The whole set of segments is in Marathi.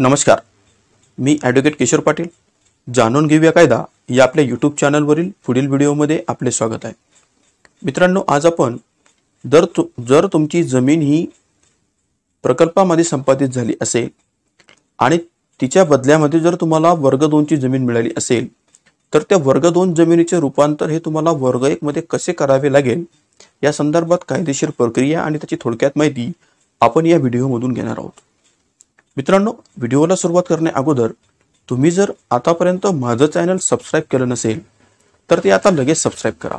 नमस्कार मी ॲडव्होकेट किशोर पाटील जाणून घेऊया कायदा या आपल्या यूट्यूब चॅनलवरील पुढील व्हिडिओमध्ये आपले स्वागत आहे मित्रांनो आज आपण जर तु जर तुमची जमीन ही प्रकल्पामध्ये संपादित झाली असेल आणि तिच्या बदल्यामध्ये जर तुम्हाला वर्ग दोनची जमीन मिळाली असेल तर त्या वर्ग दोन जमिनीचे रूपांतर हे तुम्हाला वर्ग एकमध्ये कसे करावे लागेल या संदर्भात कायदेशीर प्रक्रिया आणि त्याची थोडक्यात माहिती आपण या व्हिडिओमधून घेणार आहोत मित्रांनो व्हिडिओला सुरुवात करण्या अगोदर तुम्ही जर आतापर्यंत माझं चॅनल सबस्क्राईब केलं नसेल तर ते आता लगेच सबस्क्राईब करा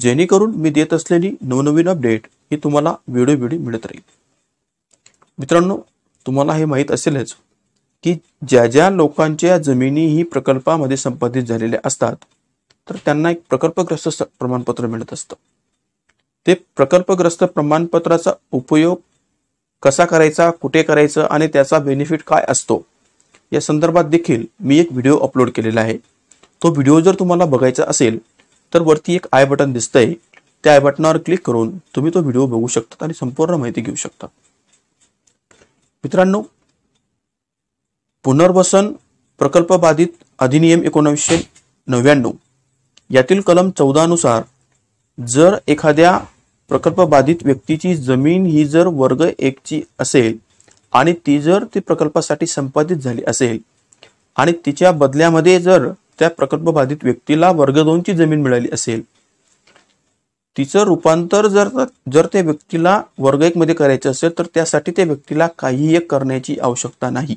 जेणेकरून मी देत असलेली नवनवीन अपडेट ही तुम्हाला व्हिडिओ व्हिडिओ मिळत राहील मित्रांनो तुम्हाला हे माहीत असेलच की ज्या ज्या लोकांच्या जमिनी ही प्रकल्पामध्ये संपादित झालेल्या असतात तर त्यांना एक प्रकल्पग्रस्त प्रमाणपत्र मिळत असतं ते प्रकल्पग्रस्त प्रमाणपत्राचा उपयोग कसा करायचा कुठे करायचं आणि त्याचा बेनिफिट काय असतो या संदर्भात देखील मी एक व्हिडिओ अपलोड केलेला आहे तो व्हिडिओ जर तुम्हाला बघायचा असेल तर वरती एक आय बटन दिसतंय त्या आय बटनावर क्लिक करून तुम्ही तो व्हिडिओ बघू शकता आणि संपूर्ण माहिती घेऊ शकता मित्रांनो पुनर्वसन बाधित अधिनियम एकोणीसशे नव्याण्णव यातील कलम चौदानुसार जर एखाद्या प्रकल्प बाधित व्यक्तीची जमीन ही जर वर्ग एकची असेल आणि ती जर ती प्रकल्पासाठी संपादित झाली असेल आणि तिच्या बदल्यामध्ये जर त्या प्रकल्प बाधित व्यक्तीला वर्ग दोनची जमीन मिळाली असेल तिचं रूपांतर जर जर त्या व्यक्तीला वर्ग एक मध्ये करायचं असेल तर त्यासाठी त्या व्यक्तीला काहीही एक करण्याची आवश्यकता नाही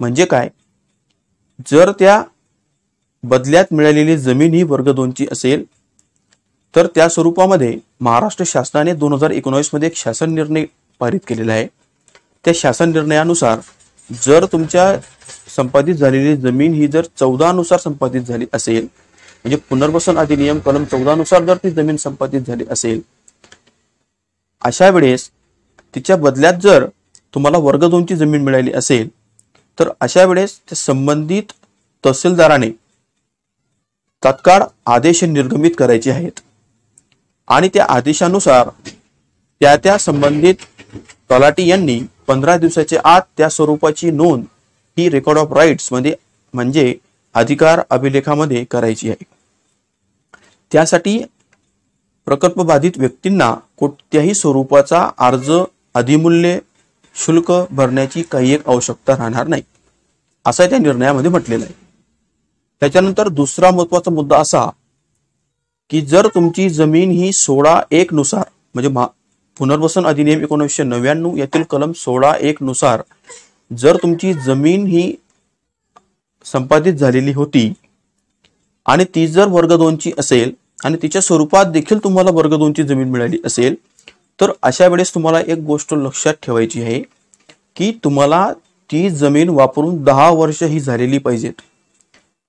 म्हणजे काय जर त्या बदल्यात मिळालेली जमीन ही वर्ग दोनची असेल तर त्या स्वरूपामध्ये महाराष्ट्र शासनाने दोन हजार एकोणावीसमध्ये एक शासन निर्णय पारित केलेला आहे त्या शासन निर्णयानुसार जर तुमच्या संपादित झालेली जमीन ही जर चौदानुसार संपादित झाली असेल म्हणजे पुनर्वसन अधिनियम कलम चौदानुसार जर ती जमीन संपादित झाली असेल अशा वेळेस तिच्या बदल्यात जर तुम्हाला वर्ग दोनची जमीन मिळाली असेल तर अशा वेळेस त्या संबंधित तहसीलदाराने तत्काळ आदेश निर्गमित करायचे आहेत आणि त्या आदेशानुसार त्या त्या संबंधित तलाटी यांनी पंधरा दिवसाच्या आत त्या स्वरूपाची नोंद ही रेकॉर्ड ऑफ राईट्स मध्ये म्हणजे अधिकार अभिलेखामध्ये करायची आहे त्यासाठी प्रकल्प बाधित व्यक्तींना कोणत्याही स्वरूपाचा अर्ज अधिमूल्य शुल्क भरण्याची काही एक आवश्यकता राहणार नाही असा त्या निर्णयामध्ये म्हटलेलं आहे त्याच्यानंतर दुसरा महत्वाचा मुद्दा असा की जर तुमची जमीन ही सोळा एक नुसार म्हणजे पुनर्वसन अधिनियम एकोणीसशे नव्याण्णव यातील कलम सोळा एक नुसार जर तुमची जमीन ही संपादित झालेली होती आणि ती जर वर्ग दोनची असेल आणि तिच्या स्वरूपात देखील तुम्हाला वर्ग दोनची जमीन मिळाली असेल तर अशा वेळेस तुम्हाला एक गोष्ट लक्षात ठेवायची आहे की तुम्हाला ती जमीन वापरून दहा वर्ष ही झालेली पाहिजेत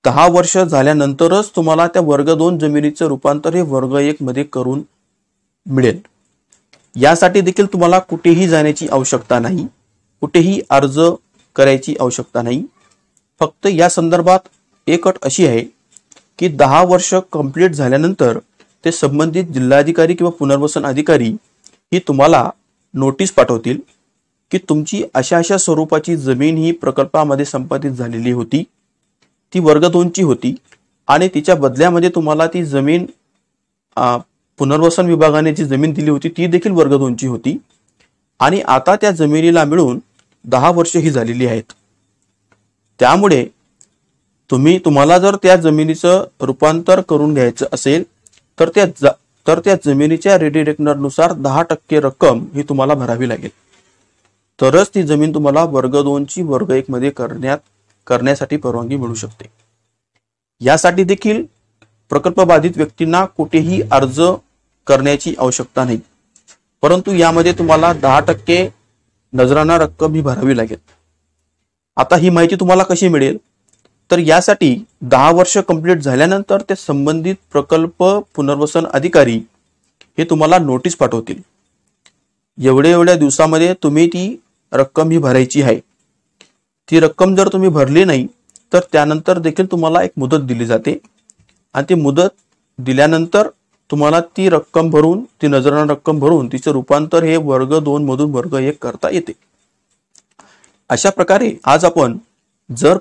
दहा वर्ष झाल्यानंतरच तुम्हाला त्या वर्ग दोन जमिनीचं रूपांतर हे वर्ग एक मध्ये करून मिळेल यासाठी देखील तुम्हाला कुठेही जाण्याची आवश्यकता नाही कुठेही अर्ज करायची आवश्यकता नाही फक्त या संदर्भात एक अट अशी आहे की दहा वर्ष कंप्लीट झाल्यानंतर ते संबंधित जिल्हाधिकारी किंवा पुनर्वसन अधिकारी ही तुम्हाला नोटीस पाठवतील की तुमची अशा अशा स्वरूपाची जमीन ही प्रकल्पामध्ये संपादित झालेली होती ती वर्ग दोनची होती आणि तिच्या बदल्यामध्ये तुम्हाला ती जमीन पुनर्वसन विभागाने जी जमीन दिली होती ती देखील वर्ग दोनची होती आणि आता त्या जमिनीला मिळून दहा वर्षे ही झालेली आहेत त्यामुळे तुम्ही तुम्हाला जर त्या जमिनीचं रूपांतर करून घ्यायचं असेल तर त्या तर त्या जमिनीच्या रेडी रेकनरनुसार दहा टक्के रक्कम ही तुम्हाला भरावी लागेल तरच ती जमीन तुम्हाला वर्ग दोनची वर्ग एकमध्ये करण्यात करण्यासाठी परवानगी मिळू शकते यासाठी देखील प्रकल्पबाधित व्यक्तींना कुठेही अर्ज करण्याची आवश्यकता नाही परंतु यामध्ये तुम्हाला दहा टक्के नजराना रक्कम ही भरावी लागेल आता ही माहिती तुम्हाला कशी मिळेल तर यासाठी दहा वर्ष कंप्लीट झाल्यानंतर ते संबंधित प्रकल्प पुनर्वसन अधिकारी हे तुम्हाला नोटीस पाठवतील एवढ्या एवढ्या दिवसामध्ये तुम्ही ती रक्कम ही भरायची आहे ती रक्कम जर तुम्ही भरली नाही तर त्यानंतर देखील तुम्हाला एक मुदत दिली जाते आणि ती मुदत दिल्यानंतर तुम्हाला ती रक्कम भरून ती नजरान रक्कम भरून तिचं रूपांतर हे वर्ग दोन मधून वर्ग एक करता येते अशा प्रकारे आज आपण जर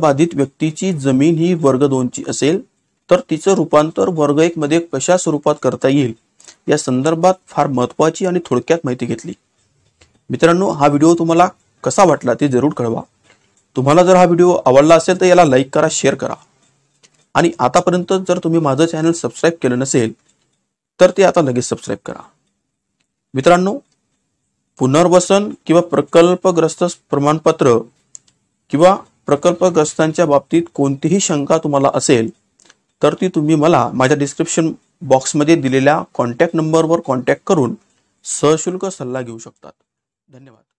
बाधित व्यक्तीची जमीन ही वर्ग दोनची असेल तर तिचं रूपांतर वर्ग एक मध्ये कशा स्वरूपात करता येईल या संदर्भात फार महत्त्वाची आणि थोडक्यात माहिती घेतली मित्रांनो हा व्हिडिओ तुम्हाला कसा वाटला ते जरूर कळवा तुम्हाला जर हा व्हिडिओ आवडला असेल तर याला लाईक करा शेअर करा आणि आतापर्यंत जर तुम्ही माझं चॅनल सबस्क्राईब केलं नसेल तर ते आता लगेच सबस्क्राईब करा मित्रांनो पुनर्वसन किंवा प्रकल्पग्रस्त प्रमाणपत्र किंवा प्रकल्पग्रस्तांच्या बाबतीत कोणतीही शंका तुम्हाला असेल तर ती तुम्ही मला माझ्या डिस्क्रिप्शन बॉक्समध्ये दिलेल्या कॉन्टॅक्ट नंबरवर कॉन्टॅक्ट करून सशुल्क सल्ला घेऊ शकतात धन्यवाद